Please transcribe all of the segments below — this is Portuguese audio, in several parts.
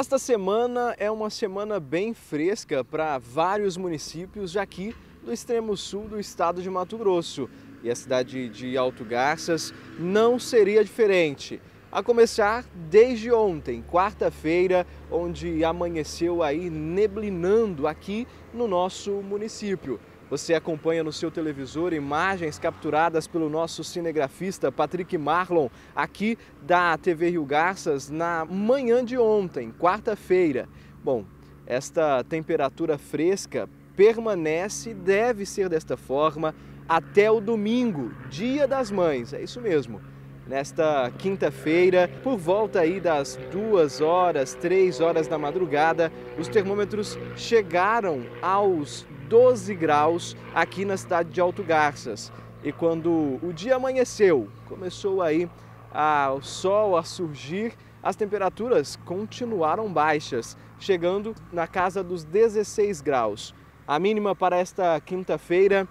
Esta semana é uma semana bem fresca para vários municípios aqui do extremo sul do estado de Mato Grosso. E a cidade de Alto Garças não seria diferente. A começar desde ontem, quarta-feira, onde amanheceu aí neblinando aqui no nosso município. Você acompanha no seu televisor imagens capturadas pelo nosso cinegrafista Patrick Marlon, aqui da TV Rio Garças, na manhã de ontem, quarta-feira. Bom, esta temperatura fresca permanece deve ser desta forma até o domingo, Dia das Mães. É isso mesmo nesta quinta-feira, por volta aí das duas horas, três horas da madrugada, os termômetros chegaram aos 12 graus aqui na cidade de Alto Garças. E quando o dia amanheceu, começou aí a, o sol a surgir, as temperaturas continuaram baixas, chegando na casa dos 16 graus. A mínima para esta quinta-feira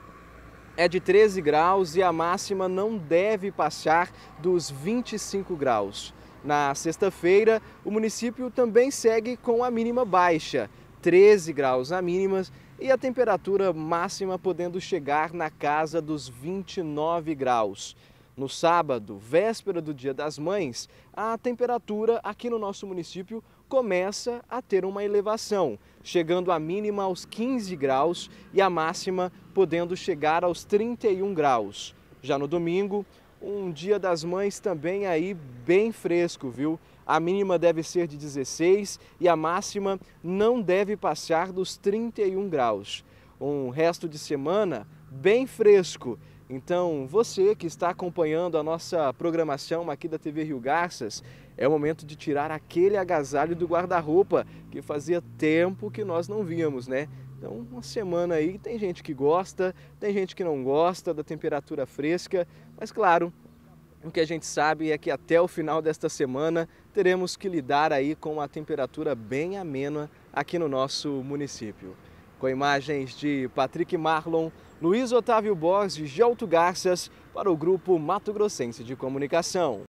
é de 13 graus e a máxima não deve passar dos 25 graus. Na sexta-feira, o município também segue com a mínima baixa, 13 graus a mínimas e a temperatura máxima podendo chegar na casa dos 29 graus. No sábado, véspera do Dia das Mães, a temperatura aqui no nosso município começa a ter uma elevação, chegando a mínima aos 15 graus e a máxima podendo chegar aos 31 graus. Já no domingo, um Dia das Mães também aí bem fresco, viu? A mínima deve ser de 16 e a máxima não deve passar dos 31 graus. Um resto de semana bem fresco. Então, você que está acompanhando a nossa programação aqui da TV Rio Garças, é o momento de tirar aquele agasalho do guarda-roupa que fazia tempo que nós não víamos, né? Então, uma semana aí, tem gente que gosta, tem gente que não gosta da temperatura fresca, mas claro, o que a gente sabe é que até o final desta semana teremos que lidar aí com uma temperatura bem amena aqui no nosso município. Com imagens de Patrick Marlon, Luiz Otávio Borges de Alto Garças para o Grupo Mato Grossense de Comunicação.